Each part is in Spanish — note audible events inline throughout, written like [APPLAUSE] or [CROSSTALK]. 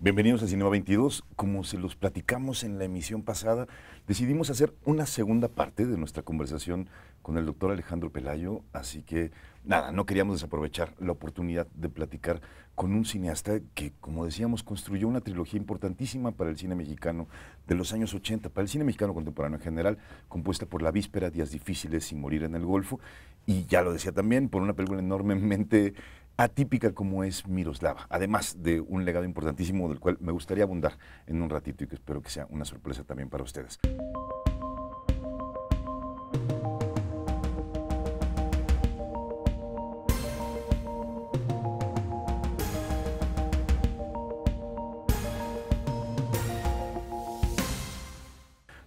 Bienvenidos a Cinema 22. Como se los platicamos en la emisión pasada, decidimos hacer una segunda parte de nuestra conversación con el doctor Alejandro Pelayo, así que nada, no queríamos desaprovechar la oportunidad de platicar con un cineasta que, como decíamos, construyó una trilogía importantísima para el cine mexicano de los años 80, para el cine mexicano contemporáneo en general, compuesta por La Víspera, Días Difíciles y Morir en el Golfo, y ya lo decía también, por una película enormemente atípica como es Miroslava, además de un legado importantísimo del cual me gustaría abundar en un ratito y que espero que sea una sorpresa también para ustedes.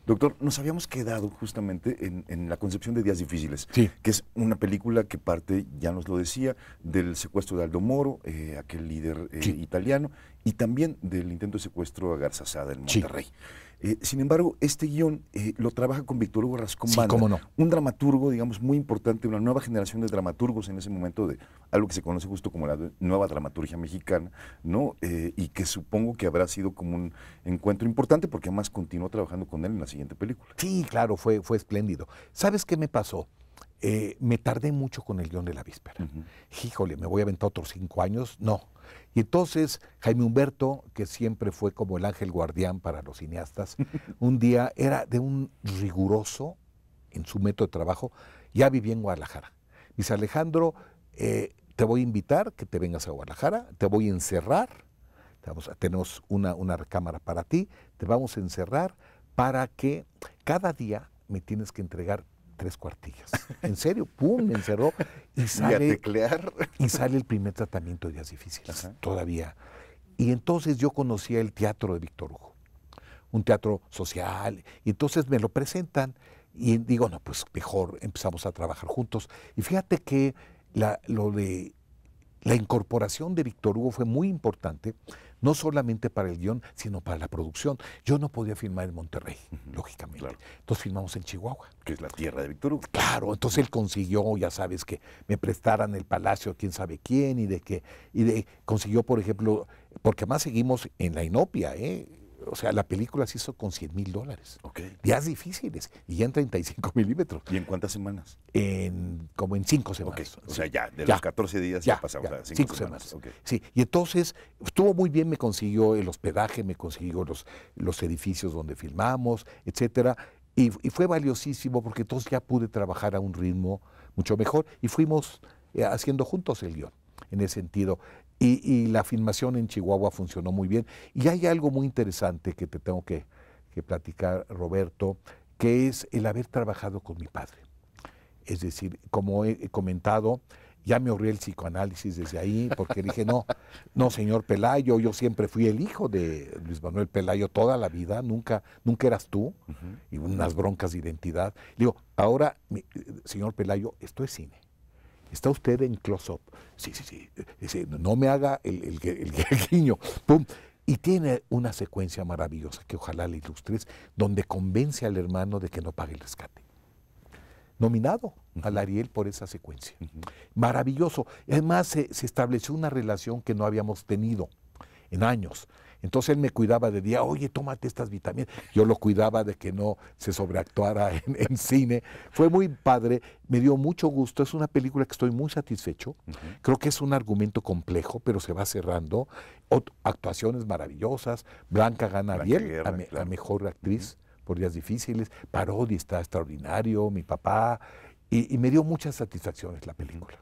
Doctor, nos habíamos quedado justamente en, la concepción de Días Difíciles, que es una película que parte, ya nos lo decía, del secuestro de Aldo Moro, eh, aquel líder eh, italiano, y también del intento de secuestro a Garzazada en Monterrey. Eh, sin embargo, este guión eh, lo trabaja con Víctor Hugo Rascón no. un dramaturgo, digamos, muy importante, una nueva generación de dramaturgos en ese momento de algo que se conoce justo como la nueva dramaturgia mexicana, ¿no? Eh, y que supongo que habrá sido como un encuentro importante porque además continuó trabajando con él en la siguiente película. Sí, claro, fue, fue espléndido. ¿Sabes qué me pasó? me tardé mucho con el guión de la víspera. Híjole, me voy a aventar otros cinco años. No, y entonces Jaime Humberto, que siempre fue como el ángel guardián para los cineastas, [LAUGHS] un día era de un riguroso en su método de trabajo, ya vivía en Guadalajara. Dice, Alejandro, eh, te voy a invitar que te vengas a Guadalajara, te voy a encerrar, vamos a, tenemos una, una cámara para ti, te vamos a encerrar para que cada día me tienes que entregar tres cuartillas. En serio, pum, me encerró y [LAUGHS] sale. sale el primer tratamiento de Días Difíciles, todavía. Y entonces yo conocía el teatro de Víctor Hugo, un teatro social. Y entonces me lo presentan y digo, no, pues mejor empezamos a trabajar juntos. Y fíjate que la, lo de la incorporación de Víctor Hugo fue muy importante no solamente para el guión, sino para la producción. Yo no podía filmar en Monterrey, lógicamente. Entonces filmamos en Chihuahua. Que es la tierra de Victor Hugo. Claro, entonces él consiguió, ya sabes, que me prestaran el palacio quién sabe quién y de qué y de, consiguió, por ejemplo, porque más seguimos en la inopia, ¿eh? o sea, la película se hizo con 100 mil dólares. Días difíciles y ya en 35 [LAUGHS] milímetros. ¿Y en cuántas semanas? En, como en cinco semanas. O sea, ya, de los 14 días ya, pasamos a cinco, semanas. Sí, y entonces estuvo muy bien, me consiguió el hospedaje, me consiguió los, los edificios donde filmamos, etcétera. Y, y fue valiosísimo porque entonces ya pude trabajar a un ritmo mucho mejor y fuimos eh, haciendo juntos el guión en ese sentido. Y, la filmación en Chihuahua funcionó muy bien. Y hay algo muy interesante que te tengo que, platicar, Roberto, que es el haber trabajado con mi padre. Es decir, como he comentado, ya me ahorré el psicoanálisis desde ahí, porque dije, no, no, señor Pelayo, yo siempre fui el hijo de Luis Manuel Pelayo toda la vida, nunca, nunca eras tú, y unas broncas de identidad. Le digo, ahora, eh, señor Pelayo, esto es cine. ¿Está usted en close-up? Sí, sí, sí. no me haga el, guiño. ¡Pum! Y tiene una secuencia maravillosa que ojalá le ilustres, donde convence al hermano de que no pague el rescate. Nominado al Ariel por esa secuencia. Maravilloso. Además, se, se estableció una relación que no habíamos tenido en años. Entonces él me cuidaba de día, oye, tómate estas vitaminas. Yo lo cuidaba de que no se sobreactuara [LAUGHS] en, cine. Fue muy padre, me dio mucho gusto. Es una película que estoy muy satisfecho. Creo que es un argumento complejo, pero se va cerrando. actuaciones maravillosas. Blanca gana a, la mejor actriz. por días difíciles, Parodi está extraordinario, mi papá, y, me dio muchas satisfacciones la película.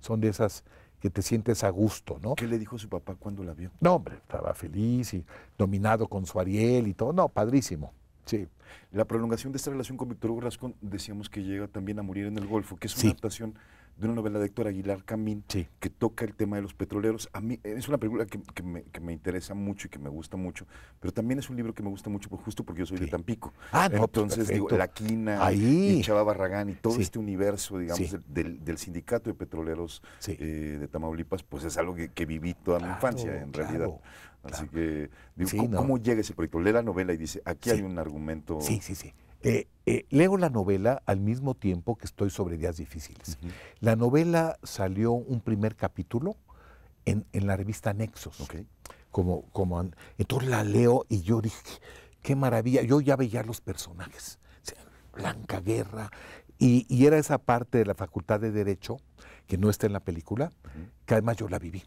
Son de esas que te sientes a gusto, ¿no? ¿Qué le dijo su papá cuando la vio? No, hombre, estaba feliz y dominado con su Ariel y todo. No, padrísimo. Sí. La prolongación de esta relación con Víctor Hugo decíamos que llega también a morir en el Golfo, que es una adaptación de una novela de Héctor Aguilar Camín que toca el tema de los petroleros. A mí es una película que, me, interesa mucho y que me gusta mucho, pero también es un libro que me gusta mucho pues, justo porque yo soy de Tampico. Ah, pues, Entonces, digo, La Quina y Chava Barragán y todo este universo, digamos, del, del, sindicato de petroleros eh, de Tamaulipas, pues es algo que, viví toda mi infancia, en realidad. Así que, digo, ¿cómo, llega ese proyecto? Lee la novela y dice, aquí hay un argumento. Sí, sí, sí. Eh, eh, leo la novela al mismo tiempo que estoy sobre días difíciles. La novela salió un primer capítulo en, la revista Nexos. Como, como, entonces la leo y yo dije, qué maravilla. Yo ya veía los personajes. Blanca Guerra. Y, era esa parte de la Facultad de Derecho que no está en la película, que además yo la viví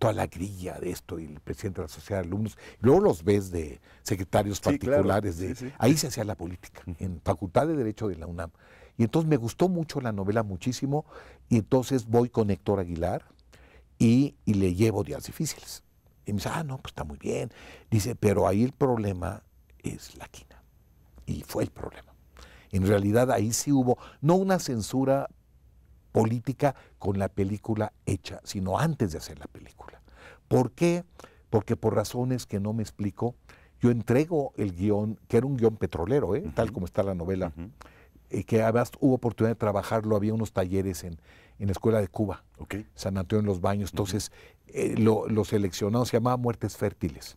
toda la grilla de esto y el presidente de la sociedad de alumnos. Luego los ves de secretarios particulares. De, Ahí se hacía la política, en Facultad de Derecho de la UNAM. Y entonces me gustó mucho la novela, muchísimo. Y entonces voy con Héctor Aguilar y, y le llevo días difíciles. Y me dice, ah, no, pues está muy bien. Dice, pero ahí el problema es la quina. Y fue el problema. En realidad ahí sí hubo, no una censura política con la película hecha, sino antes de hacer la película. ¿Por qué? Porque por razones que no me explico, yo entrego el guión, que era un guión petrolero, ¿eh? tal como está la novela, y eh, que además hubo oportunidad de trabajarlo, había unos talleres en, la Escuela de Cuba, San Antonio en los Baños, entonces eh, lo, lo, se llamaba Muertes Fértiles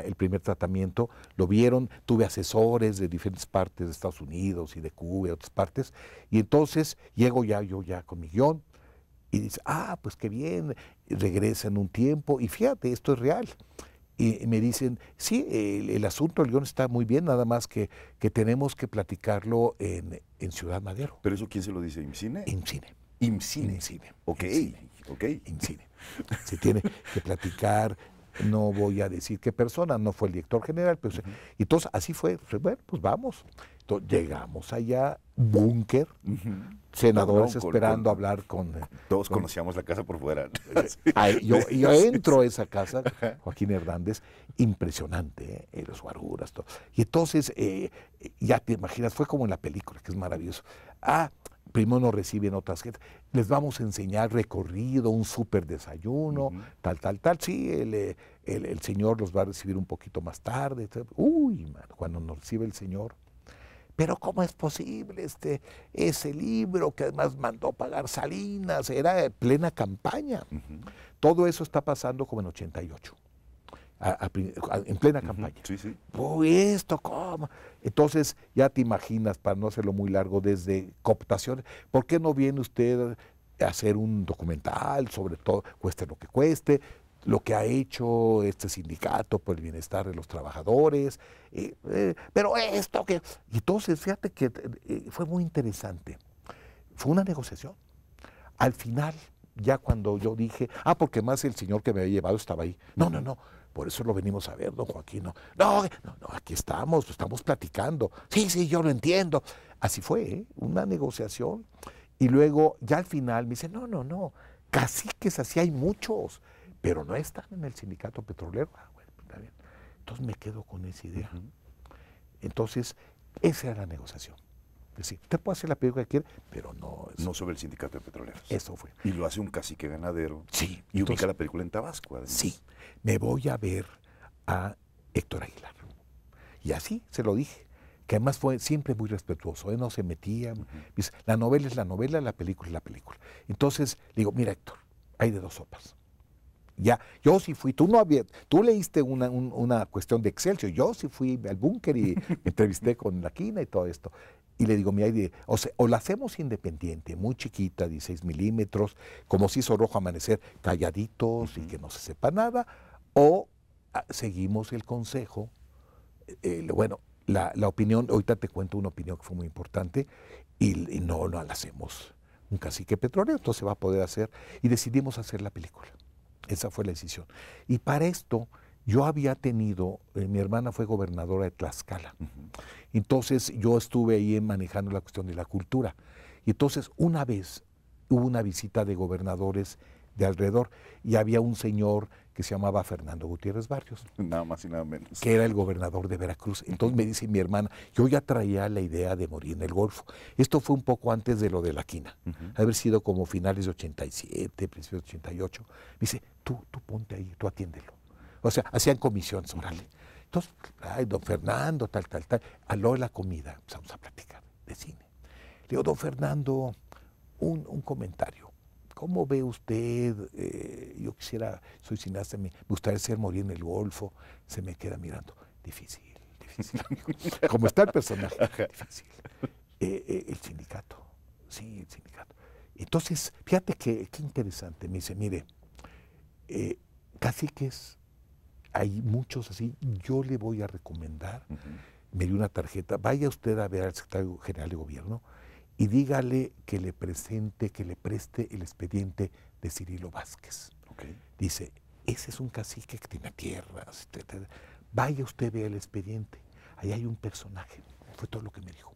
el primer tratamiento, lo vieron, tuve asesores de diferentes partes de Estados Unidos y de Cuba y otras partes, y entonces llego ya yo ya con mi guión y dice, ah, pues qué bien, regresa en un tiempo, y fíjate, esto es real. Y me dicen, sí, el, asunto el guión está muy bien, nada más que, que tenemos que platicarlo en, en Ciudad Madero. ¿Pero eso quién se lo dice? ¿Imcine? IMCINE. IMCINE. cine Ok, ok. IMCINE. Se tiene que platicar no voy a decir qué persona, no fue el director general. Pero, y Entonces, así fue, bueno, pues vamos. llegamos allá, búnker, senadores esperando hablar con... Eh, todos conocíamos la casa por fuera. [LAUGHS] [LAUGHS] yo, entro a esa casa, Joaquín Hernández, impresionante, ¿eh? los guaruras, todo. Y entonces, eh, ya te imaginas, fue como en la película, que es maravilloso. Ah, primero nos reciben otras gente. Les vamos a enseñar recorrido, un súper desayuno, tal, tal, tal. Sí, eh, el, señor los va a recibir un poquito más tarde. Uy, cuando nos recibe el señor. Pero ¿cómo es posible este, ese libro que además mandó pagar Salinas? Era plena campaña. Todo eso está pasando como en 88 en plena campaña. Oh, esto, ¿cómo? Entonces, ya te imaginas, para no hacerlo muy largo, desde cooptaciones, ¿por qué no viene usted a hacer un documental sobre todo, cueste lo que cueste, lo que ha hecho este sindicato por el bienestar de los trabajadores, eh, pero esto que... Entonces, fíjate que eh, fue muy interesante. Fue una negociación. Al final, ya cuando yo dije, ah, porque más el señor que me había llevado estaba ahí. No, no, no. Por eso lo venimos a ver, don Joaquín. No, eh, no, no, aquí estamos, estamos platicando. Sí, sí, yo lo entiendo. Así fue, ¿eh? una negociación. Y luego, ya al final, me dice, no, no, no, caciques así hay muchos, pero no están en el sindicato petrolero. Ah, bueno, pues, está bien. Entonces me quedo con esa idea. Entonces, esa era la negociación usted puede hacer la película que quiere, pero no... No sobre el sindicato de petroleros. Eso fue. Y lo hace un cacique ganadero. Sí. Y ubica la película en Tabasco, Sí. Me voy a ver a Héctor Aguilar. Y así se lo dije. Que además fue siempre muy respetuoso. Él ¿eh? no se metía. la novela es la novela, la película es la película. Entonces le digo, mira Héctor, hay de dos sopas. Ya, yo sí fui, tú no había, tú leíste una, una cuestión de Excelsior, yo sí fui al búnker y me entrevisté con la quina y todo esto. Y le digo, mira, o, la hacemos independiente, muy chiquita, 16 milímetros, como si hizo Rojo Amanecer, calladitos y que no se sepa nada, o ah, seguimos el consejo. bueno, la, opinión, ahorita te cuento una opinión que fue muy importante, y, no, no la hacemos un cacique petrolero, entonces va a poder hacer, y decidimos hacer la película. Esa fue la decisión. Y para esto, yo había tenido, eh, mi hermana fue gobernadora de Tlaxcala, entonces yo estuve ahí manejando la cuestión de la cultura. Y entonces una vez hubo una visita de gobernadores de alrededor y había un señor que se llamaba Fernando Gutiérrez Barrios. Nada más y nada menos. Que era el gobernador de Veracruz. Entonces me dice mi hermana, yo ya traía la idea de morir en el Golfo. Esto fue un poco antes de lo de la quina, haber sido como finales de 87, principios de 88. Me dice, tú, tú ponte ahí, tú atiéndelo. O sea, hacían comisiones órale. Entonces, ay, don Fernando, tal, tal, tal. Aló de la comida, pues, vamos a platicar de cine. Le digo, don Fernando, un, comentario. ¿Cómo ve usted? Eh, yo quisiera, soy cineasta, me gustaría ser morir en el Golfo. Se me queda mirando. Difícil, difícil. [LAUGHS] ¿Cómo está el personaje, difícil. Eh, eh, el sindicato, sí, el sindicato. Entonces, fíjate qué interesante. Me dice, mire, casi que es hay muchos así. Yo le voy a recomendar, me dio una tarjeta, vaya usted a ver al secretario general de gobierno y dígale que le presente, que le preste el expediente de Cirilo Vázquez. Dice, ese es un cacique que tiene tierras, Vaya usted, vea el expediente. Ahí hay un personaje. Fue todo lo que me dijo.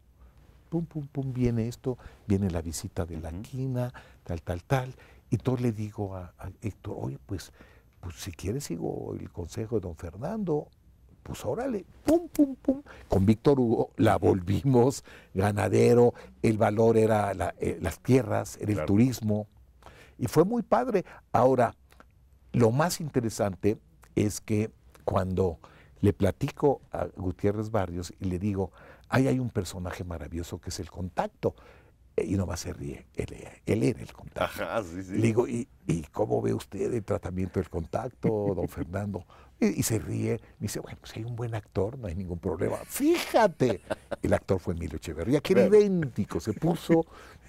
Pum, pum, pum, viene esto, viene la visita de la quina, tal, tal, tal. Y todo le digo a Héctor, oye, pues pues si quieres sigo el consejo de don Fernando, pues órale, pum, pum, pum. Con Víctor Hugo la [LAUGHS] volvimos ganadero, el valor era eh, las tierras, era el turismo, y fue muy padre. Ahora, lo más interesante es que cuando le platico a Gutiérrez Barrios y le digo, ahí hay un personaje maravilloso que es el contacto, eh, y no va a ser ríe, él, era el contacto. Ajá, sí, sí. Le digo, ¿y, ¿y, cómo ve usted el tratamiento del contacto, don Fernando? Y, se ríe, me dice, bueno, pues, si hay un buen actor, no hay ningún problema. Fíjate, el actor fue Emilio Echeverría, que era idéntico, se puso,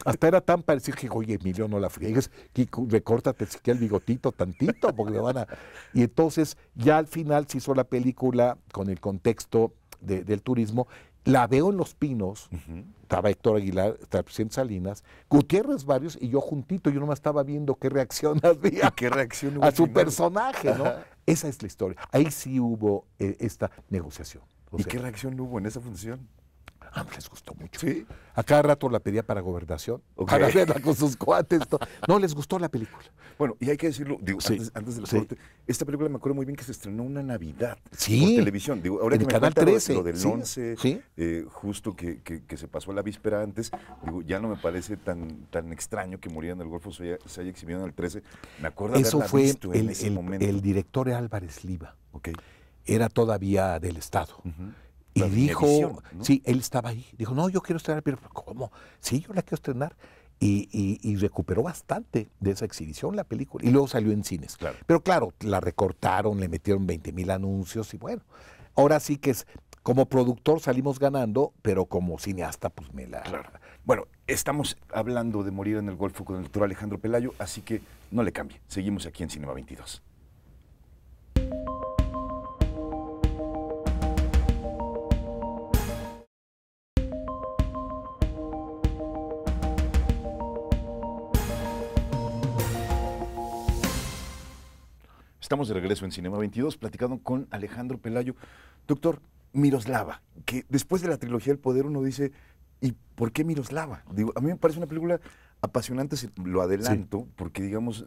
hasta era tan parecido que, oye, Emilio, no la friegues, recórtate siquiera el bigotito tantito, porque le van a... [LAUGHS] Y entonces ya al final se hizo la película con el contexto del turismo la veo en Los Pinos, estaba Héctor Aguilar, estaba presidente Salinas, Gutiérrez Varios y yo juntito, yo nomás estaba viendo qué reacción [LAUGHS] había qué reacción a su personaje, ¿no? Esa es la historia. Ahí sí hubo eh, esta negociación. ¿Y qué reacción hubo en esa función? Ah, pues, les gustó mucho. ¿Sí? A cada rato la pedía para gobernación, para verla con sus cuates. No, les gustó la película. Bueno, y hay que decirlo, digo, antes, de la corte, esta película me acuerdo muy bien que se estrenó una Navidad sí. por televisión. Digo, ahora en el me Canal 13. del 11, eh, justo que, se pasó la víspera antes, digo, ya no me parece tan, tan extraño que murieran en el Golfo, se haya, exhibido en el 13. Me acuerdo Eso fue el, en ese el, momento. El director Álvarez Liva. Okay. Era todavía del Estado y dijo, sí, él estaba ahí. Dijo, no, yo quiero estrenar, pero ¿cómo? Sí, yo la quiero estrenar. Y, recuperó bastante de esa exhibición la película. Y luego salió en cines. Pero claro, la recortaron, le metieron 20 mil anuncios y bueno. Ahora sí que es, como productor salimos ganando, pero como cineasta, pues me la. Bueno, estamos hablando de morir en el Golfo con el doctor Alejandro Pelayo, así que no le cambie. Seguimos aquí en Cinema 22. Estamos de regreso en Cinema 22 platicando con Alejandro Pelayo. Doctor, Miroslava, que después de la trilogía El poder uno dice, ¿y por qué Miroslava? Digo, a mí me parece una película apasionante, lo adelanto, porque digamos,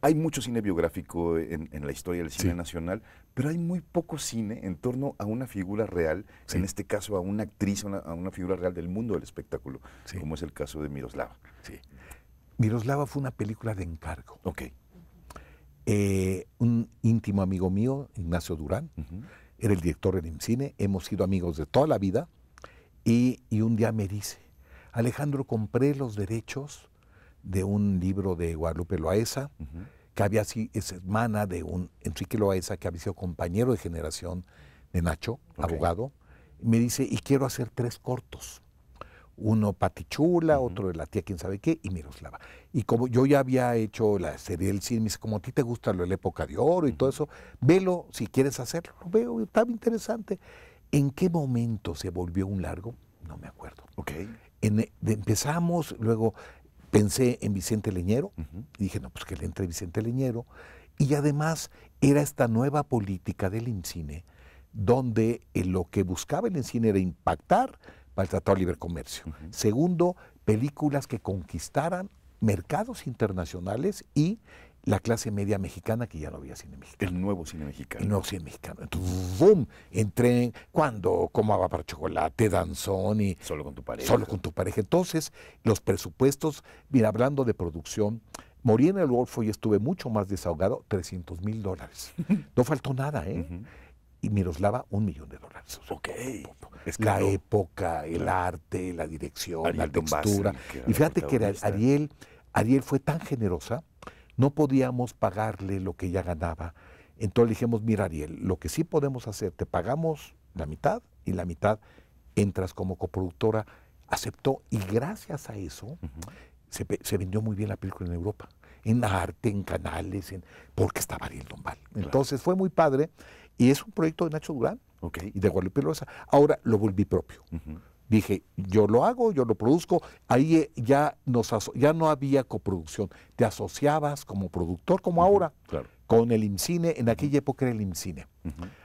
hay mucho cine biográfico en, la historia del cine nacional, pero hay muy poco cine en torno a una figura real, en este caso a una actriz, a una figura real del mundo del espectáculo, como es el caso de Miroslava. Miroslava fue una película de encargo. Ok. Eh, un íntimo amigo mío, Ignacio Durán, era el director del IMCINE, hemos sido amigos de toda la vida, y, un día me dice, Alejandro, compré los derechos de un libro de Guadalupe Loaesa, que había sido es hermana de un Enrique Loaesa, que había sido compañero de generación de Nacho, abogado, me dice, y quiero hacer tres cortos. Uno Patichula, otro de la tía quién sabe qué, y Miroslava. Y como yo ya había hecho la serie del cine, me dice, como a ti te gusta lo de la época de oro y todo eso, velo si quieres hacerlo. Lo veo, estaba interesante. ¿En qué momento se volvió un largo? No me acuerdo. Ok. Eh, empezamos, luego pensé en Vicente Leñero, y dije, no, pues que le entre Vicente Leñero. Y además era esta nueva política del INCINE, donde eh, lo que buscaba el INCINE era impactar para el Tratado de Libre Comercio. Segundo, películas que conquistaran mercados internacionales y la clase media mexicana, que ya no había cine mexicano. El nuevo cine mexicano. El nuevo cine mexicano. Entonces, boom, entré cuando comaba para chocolate, danzón y... Solo con tu pareja. Solo con tu pareja. Entonces, los presupuestos, mira, hablando de producción, morí en el Golfo y estuve mucho más desahogado, 300 mil dólares. [LAUGHS] No faltó nada, ¿eh? y Miroslava un millón de dólares. ok. la época, el arte, la dirección, la textura. y fíjate que Ariel, Ariel fue tan generosa, no podíamos pagarle lo que ella ganaba. Entonces le dijimos, mira Ariel, lo que sí podemos hacer, te pagamos la mitad y la mitad entras como coproductora. Aceptó y gracias a eso se, vendió muy bien la película en Europa en arte, en canales, porque estaba Ariel Dombal. Entonces fue muy padre y es un proyecto de Nacho Durán okay. y de Guadalupe Loza. Ahora lo volví propio. Dije, yo lo hago, yo lo produzco. Ahí eh, ya, nos ya no había coproducción. Te asociabas como productor, como ahora, con el IMCINE. En aquella época era el IMCINE.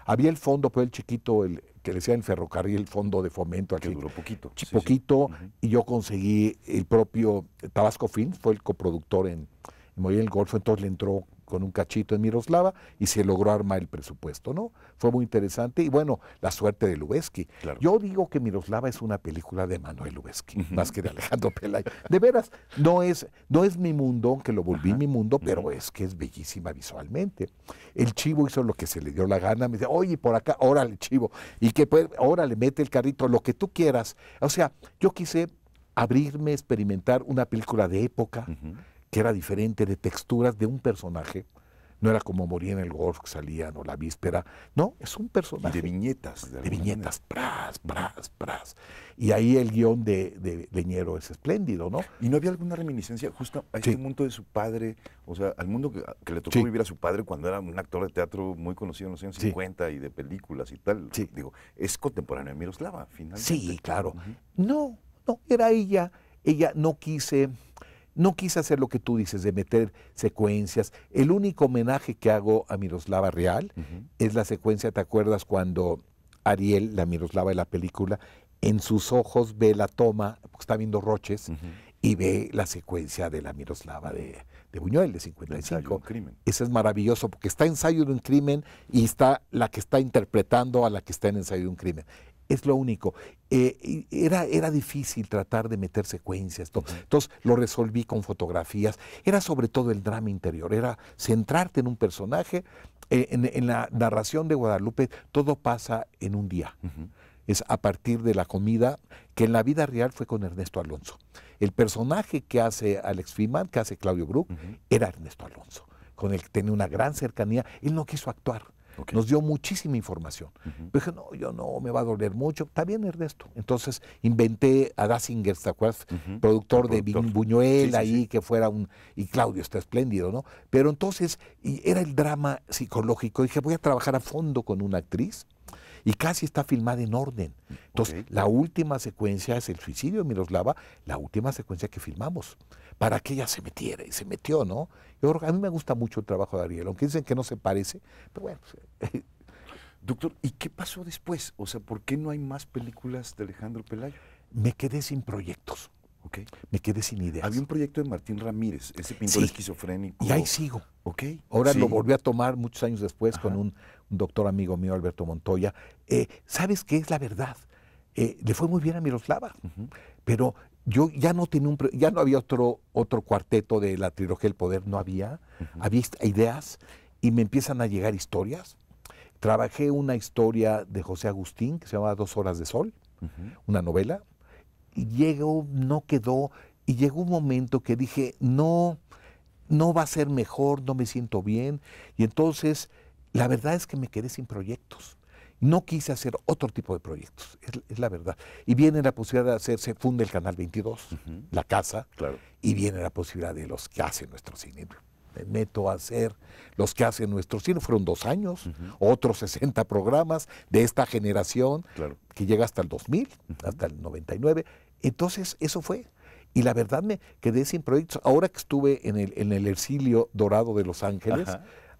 Había el fondo, pero el chiquito, el que decía el ferrocarril, el fondo de fomento. aquel duró poquito. poquito. Y yo conseguí el propio Tabasco Film. fue el coproductor en, en el Golfo. Entonces le entró con un cachito en Miroslava y se logró armar el presupuesto, ¿no? Fue muy interesante y bueno, la suerte de Lubeski. Yo digo que Miroslava es una película de Manuel Lubeski, más que de Alejandro Pelay. De veras, no es, no es mi mundo, aunque lo volví mi mundo, pero es que es bellísima visualmente. El chivo hizo lo que se le dio la gana, me dice, oye, por acá, órale, chivo, y que pues, órale, mete el carrito, lo que tú quieras. O sea, yo quise abrirme, experimentar una película de época que era diferente de texturas de un personaje. No era como moría en el golf salían o la víspera. No, es un personaje. de viñetas. De, viñetas, pras, pras, pras. Y ahí el guión de, de, Leñero es espléndido, ¿no? ¿Y no había alguna reminiscencia justo a este mundo de su padre? O sea, al mundo que, le tocó vivir a su padre cuando era un actor de teatro muy conocido en los años 50 y de películas y tal. Digo, es contemporáneo de Miroslava, finalmente. Sí, claro. No, no, era ella. Ella no quise no quise hacer lo que tú dices de meter secuencias. El único homenaje que hago a Miroslava Real es la secuencia, ¿te acuerdas cuando Ariel, la Miroslava de la película, en sus ojos ve la toma, porque está viendo Roches, y ve la secuencia de la Miroslava de, Buñuel, de 55. crimen. Ese es maravilloso, porque está ensayo de un crimen y está la que está interpretando a la que está en ensayo de un crimen es lo único. Eh, era, era difícil tratar de meter secuencias. Entonces lo resolví con fotografías. Era sobre todo el drama interior, era centrarte en un personaje. Eh, en, la narración de Guadalupe todo pasa en un día. Es a partir de la comida, que en la vida real fue con Ernesto Alonso. El personaje que hace Alex Fiman, que hace Claudio Brook, era Ernesto Alonso, con el que tenía una gran cercanía. Él no quiso actuar nos dio muchísima información. dije, no, yo no, me va a doler mucho. Está bien, Ernesto. Entonces inventé a Dassinger, ¿te acuerdas? Productor de Buñuel ahí, que fuera un... Y Claudio está espléndido, ¿no? Pero entonces y era el drama psicológico. Dije, voy a trabajar a fondo con una actriz y casi está filmada en orden. Entonces, la última secuencia es el suicidio de Miroslava, la última secuencia que filmamos para que ella se metiera y se metió, ¿no? Yo a mí me gusta mucho el trabajo de Ariel, aunque dicen que no se parece, pero bueno. Pues, eh. [LAUGHS] Doctor, ¿y qué pasó después? O sea, ¿por qué no hay más películas de Alejandro Pelayo? Me quedé sin proyectos. ¿ok? Me quedé sin ideas. Había un proyecto de Martín Ramírez, ese pintor esquizofrénico. Y ahí sigo. ¿ok? Ahora lo volví a tomar muchos años después con un, doctor amigo mío, Alberto Montoya. Eh, ¿Sabes qué es la verdad? Eh, le fue muy bien a Miroslava, pero yo ya no tenía un, ya no había otro, otro cuarteto de la trilogía del Poder, no había, había ideas y me empiezan a llegar historias. Trabajé una historia de José Agustín que se llamaba Dos Horas de Sol, una novela, y llegó, no quedó, y llegó un momento que dije, no, no va a ser mejor, no me siento bien, y entonces la verdad es que me quedé sin proyectos. No quise hacer otro tipo de proyectos, es, la verdad. Y viene la posibilidad de hacerse, funde el Canal 22, la casa, y viene la posibilidad de los que hacen nuestro cine. Me meto a hacer los que hacen nuestro cine, fueron dos años, otros 60 programas de esta generación que llega hasta el 2000, hasta el 99. Entonces, eso fue. Y la verdad me quedé sin proyectos. Ahora que estuve en el, en el exilio dorado de Los Ángeles,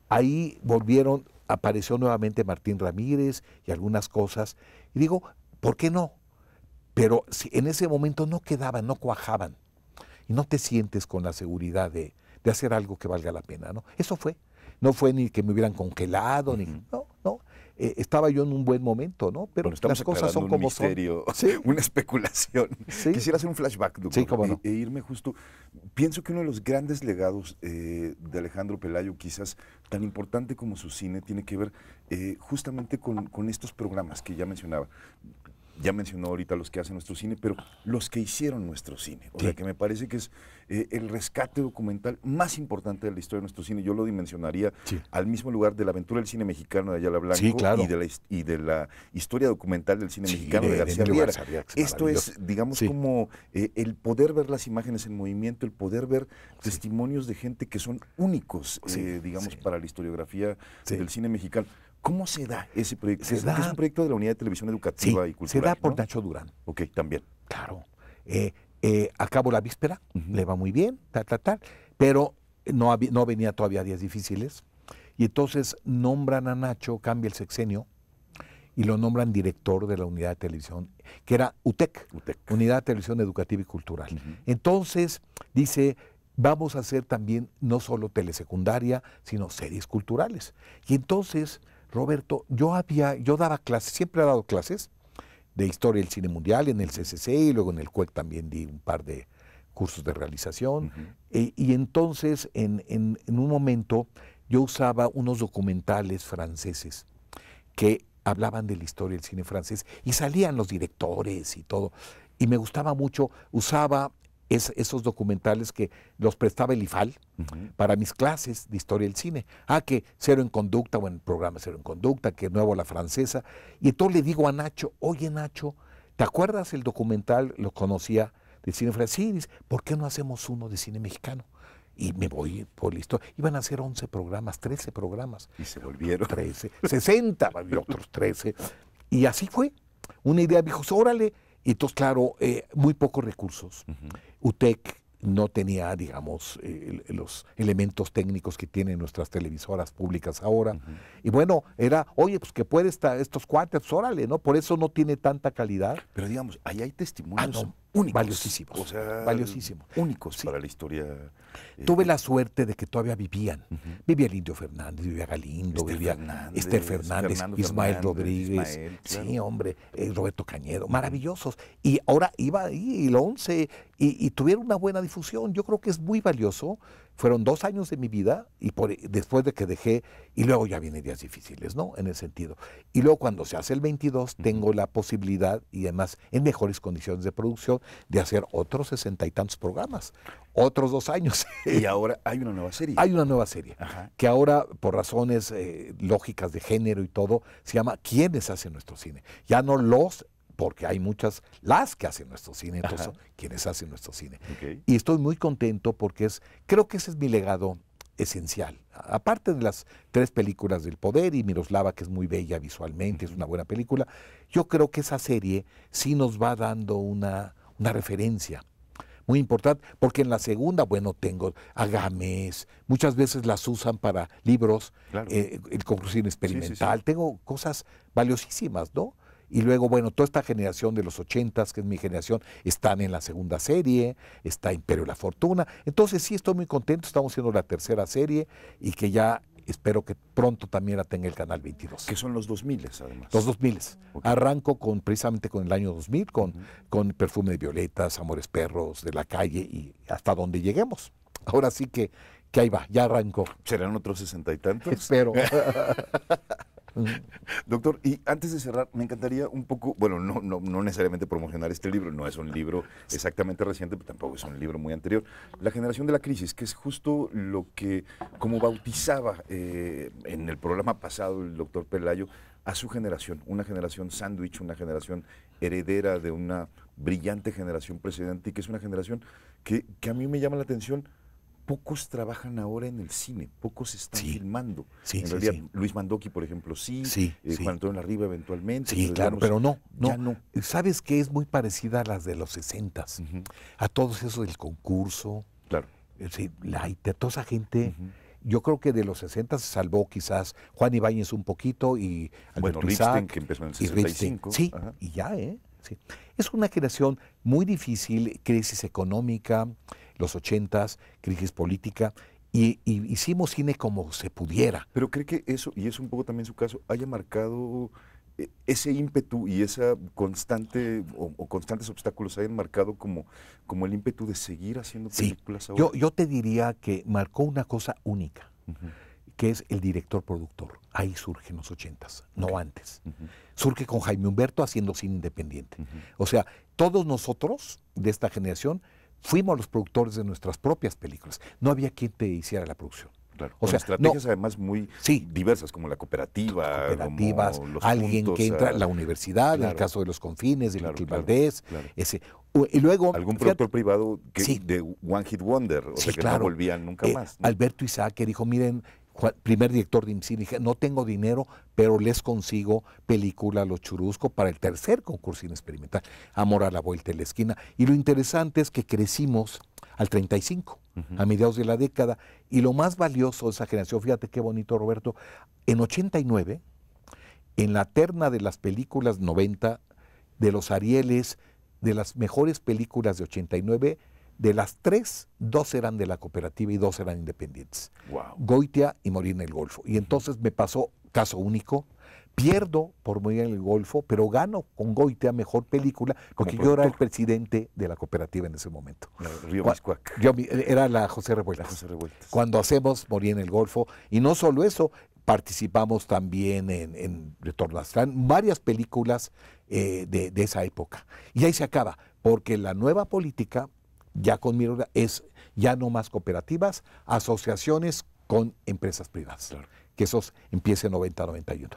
ahí volvieron apareció nuevamente Martín Ramírez y algunas cosas. Y digo, ¿por qué no? Pero en ese momento no quedaban, no cuajaban. Y no te sientes con la seguridad de, hacer algo que valga la pena, ¿no? Eso fue. No fue ni que me hubieran congelado, ni... No, eh, estaba yo en un buen momento, ¿no? Pero las cosas son como misterio, [LAUGHS] una especulación. Quisiera hacer un flashback, doctor. sí, cómo no. e, irme justo. Pienso que uno de los grandes legados eh, de Alejandro Pelayo, quizás tan importante como su cine, tiene que ver eh, justamente con estos programas que ya mencionaba ya mencionó ahorita los que hacen nuestro cine, pero los que hicieron nuestro cine. O sea, que me parece que es eh, el rescate documental más importante de la historia de nuestro cine. Yo lo dimensionaría al mismo lugar de la aventura del cine mexicano de Ayala Blanco y, de la, historia documental del cine mexicano de, García, Esto es, digamos, como eh, el poder ver las imágenes en movimiento, el poder ver testimonios de gente que son únicos, eh, digamos, para la historiografía del cine mexicano. ¿Cómo se da ese proyecto? Se, da, un proyecto de la Unidad de Televisión Educativa y Cultural. Se da por Nacho Durán. Ok, también. Claro. Eh, eh, acabo la víspera, le va muy bien, tal, tal, tal, pero no, no venía todavía días difíciles. Y entonces nombran a Nacho, cambia el sexenio, y lo nombran director de la unidad de televisión, que era UTEC, UTEC. Unidad de Televisión Educativa y Cultural. Entonces dice, vamos a hacer también no solo telesecundaria, sino series culturales. Y entonces Roberto, yo había, yo daba clases, siempre he dado clases de historia del cine mundial en el CCC y luego en el CUEC e también di un par de cursos de realización. E, y entonces, en, en, un momento, yo usaba unos documentales franceses que hablaban de la historia del cine francés y salían los directores y todo. Y me gustaba mucho, usaba es, esos documentales que los prestaba el IFAL para mis clases de historia del cine. Ah, que Cero en Conducta, bueno, programa Cero en Conducta, que Nuevo la Francesa. Y entonces le digo a Nacho, oye Nacho, ¿te acuerdas el documental, lo conocía de cine francés? Sí, ¿por qué no hacemos uno de cine mexicano? Y me voy por listo. Iban a hacer 11 programas, 13 programas. Y se volvieron. 13, 60, y otros 13. Y así fue. Una idea, dijo, órale, y Entonces, claro, eh, muy pocos recursos. UTEC no tenía, digamos, los elementos técnicos que tienen nuestras televisoras públicas ahora. Y bueno, era, oye, pues que puede estar estos cuartos, órale, ¿no? Por eso no tiene tanta calidad. Pero digamos, ahí hay testimonios ah, Valiosísimos. valiosísimos. Únicos. Para la historia. Eh, Tuve eh, la suerte de que todavía vivían. Vivía Lindio Fernández, vivía Galindo, vivía Esther Fernández, Ismael Rodríguez. Sí, hombre, eh, Roberto Cañedo. Maravillosos. Y ahora iba ahí el 11 y, y tuvieron una buena difusión. Yo creo que es muy valioso fueron dos años de mi vida y después de que dejé, y luego ya vienen días difíciles, ¿no? En ese sentido. Y luego cuando se hace el 22, tengo la posibilidad, y además en mejores condiciones de producción, de hacer otros sesenta y tantos programas, otros dos años. Y [LAUGHS] ahora hay una nueva serie. hay una nueva serie, que ahora, por razones eh, lógicas de género y todo, se llama ¿Quiénes hacen nuestro cine? Ya no los porque hay muchas, las que hacen nuestro cine, entonces quienes hacen nuestro cine. Y estoy muy contento porque es, creo que ese es mi legado esencial. Aparte de las tres películas del poder y Miroslava, que es muy bella visualmente, es una buena película, yo creo que esa serie sí nos va dando una, referencia muy importante, porque en la segunda, bueno, tengo agames, muchas veces las usan para libros, eh, el conclusión experimental, tengo cosas valiosísimas, ¿no? Y luego, bueno, toda esta generación de los ochentas, que es mi generación, están en la segunda serie, está Imperio de la Fortuna. Entonces sí, estoy muy contento, estamos haciendo la tercera serie y que ya espero que pronto también la tenga el Canal 22. Que son los 2000 además. Los 2000. miles. Arranco con precisamente con el año 2000, con, con Perfume de Violetas, Amores Perros, De la Calle y hasta donde lleguemos. Ahora sí que, que ahí va, ya arranco. ¿Serán otros sesenta y tantos? Espero. [LAUGHS] [LAUGHS] Doctor, y antes de cerrar, me encantaría un poco, bueno, no, no, no necesariamente promocionar este libro, no es un libro exactamente reciente, pero tampoco es un libro muy anterior. La generación de la crisis, que es justo lo que, como bautizaba eh, en el programa pasado el doctor Pelayo, a su generación, una generación sándwich, una generación heredera de una brillante generación precedente y que es una generación que, que a mí me llama la atención pocos trabajan ahora en el cine, pocos están filmando. en realidad, Luis Mandoki, por ejemplo, sí, eh, Juan Antonio Arriba eventualmente. Sí, pero claro, pero no, no. Sabes que es muy parecida a las de los 60 a todos esos del concurso, claro. Sí, de toda esa gente. Yo creo que de los 60 se salvó quizás Juan Ibáñez un poquito y Albert bueno, Richten, que empezó en el 65. Y sí, y ya, ¿eh? Sí. Es una creación muy difícil, crisis económica, los ochentas, crisis política, y, hicimos cine como se pudiera. Pero cree que eso, y eso un poco también su caso, haya marcado eh, ese ímpetu y esa constante o, constantes obstáculos hayan marcado como, como el ímpetu de seguir haciendo películas ahora. Yo, yo te diría que marcó una cosa única, que es el director productor. Ahí surgen los ochentas, no antes. Surge con Jaime Humberto haciendo cine independiente. O sea, todos nosotros de esta generación fuimos los productores de nuestras propias películas. No había quien te hiciera la producción. Claro, o sea, estrategias además muy diversas, como la cooperativa, cooperativas, alguien que entra, a... Ah, la universidad, en el caso de los confines, de la Valdés, ese. Y luego, Algún productor privado de One Hit Wonder, que no volvían nunca eh, más. Alberto Isaac que dijo, miren, primer director de cine, dije, no tengo dinero, pero les consigo película los churusco para el tercer concurso experimental, Amor a la vuelta de la esquina. Y lo interesante es que crecimos al 35, a mediados de la década, y lo más valioso de esa generación, fíjate qué bonito Roberto, en 89, en la terna de las películas 90, de los Arieles, de las mejores películas de 89, de las tres, dos eran de la cooperativa y dos eran independientes. Goitia y morir en el Golfo. Y entonces me pasó caso único. Pierdo por morir en el Golfo, pero gano con Goitia mejor película, porque yo era el presidente de la cooperativa en ese momento. Río yo, era la José Revueltas. José Cuando hacemos Morir en el Golfo, y no solo eso, participamos también en, en varias películas eh, de esa época. Y ahí se acaba, porque la nueva política ya con miro, es ya no más cooperativas, asociaciones con empresas privadas. Que esos empiece 90-91.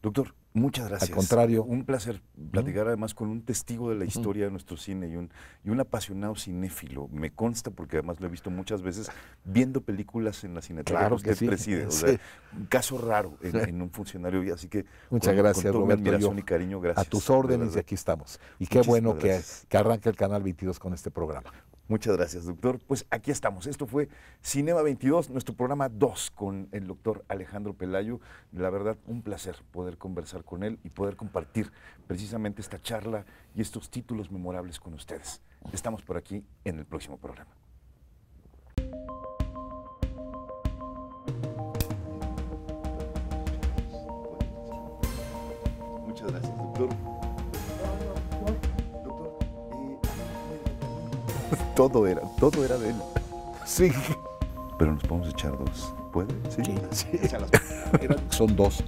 Doctor, muchas gracias. Al contrario. Un placer platicar además con un testigo de la historia de nuestro cine y un, y un apasionado cinéfilo. Me consta porque además lo he visto muchas veces viendo películas en la cine, claro que, preside. O sea, un caso raro en, un funcionario. Así que muchas gracias, Roberto, cariño, A tus órdenes y aquí estamos. Y qué bueno que, que, arranque el Canal 22 con este programa. Muchas gracias, doctor. Pues aquí estamos. Esto fue Cinema 22, nuestro programa 2 con el doctor Alejandro Pelayo. La verdad, un placer poder conversar con él y poder compartir precisamente esta charla y estos títulos memorables con ustedes. Estamos por aquí en el próximo programa. Todo era, todo era de él. Sí. Pero nos podemos echar dos. ¿Puede? Sí. sí. Son dos.